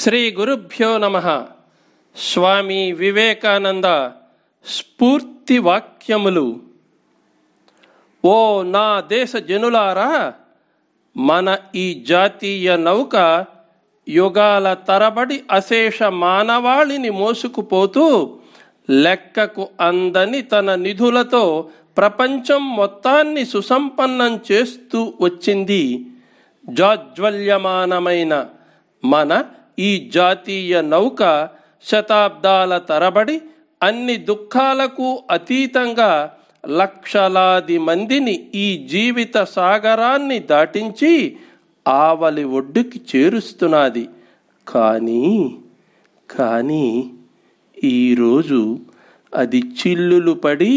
శ్రీ గురుభ్యో నమ స్వామి వివేకానంద స్ఫూర్తి వాక్యములు ఓ నా దేశ జనులారా మన ఈ జాతీయ నౌక యుగాల తరబడి అశేష మానవాళిని మోసుకుపోతూ లెక్కకు అందని తన నిధులతో ప్రపంచం మొత్తాన్ని సుసంపన్నం చేస్తూ వచ్చింది జాజ్వల్యమానమైన మన ఈ జాతీయ నౌక శతాబ్దాల తరబడి అన్ని దుఃఖాలకు అతీతంగా లక్షలాది మందిని ఈ జీవిత సాగరాన్ని దాటించి ఆవలి ఒడ్డుకి చేరుస్తున్నది కానీ కానీ ఈరోజు అది చిల్లులు పడి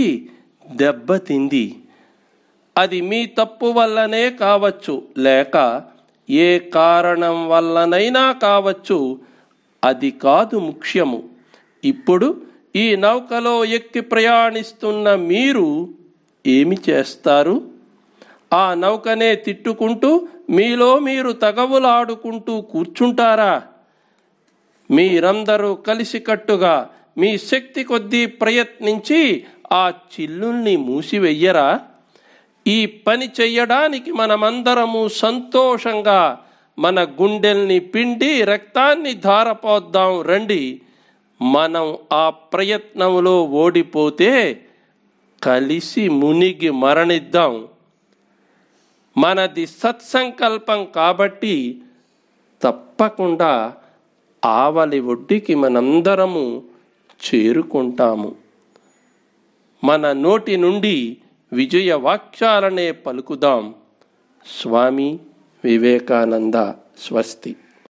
దెబ్బతింది అది మీ తప్పు వల్లనే కావచ్చు లేక ఏ కారణం వల్లనైనా కావచ్చు అది కాదు ముఖ్యము ఇప్పుడు ఈ నౌకలో ఎక్కి ప్రయాణిస్తున్న మీరు ఏమి చేస్తారు ఆ నౌకనే తిట్టుకుంటూ మీలో మీరు తగవులాడుకుంటూ కూర్చుంటారా మీరందరూ కలిసికట్టుగా మీ శక్తి కొద్దీ ప్రయత్నించి ఆ చిల్లుల్ని మూసివెయ్యరా ఈ పని చెయ్యడానికి మనమందరము సంతోషంగా మన గుండెల్ని పిండి రక్తాన్ని ధారపోద్దాం రండి మనం ఆ ప్రయత్నంలో ఓడిపోతే కలిసి మునిగి మరణిద్దాం మనది సత్సంకల్పం కాబట్టి తప్పకుండా ఆవలి ఒడ్డికి మనందరము చేరుకుంటాము మన నోటి నుండి విజయ వాక్యాలనే పలుకుదాం స్వామి వివేకానంద స్వస్తి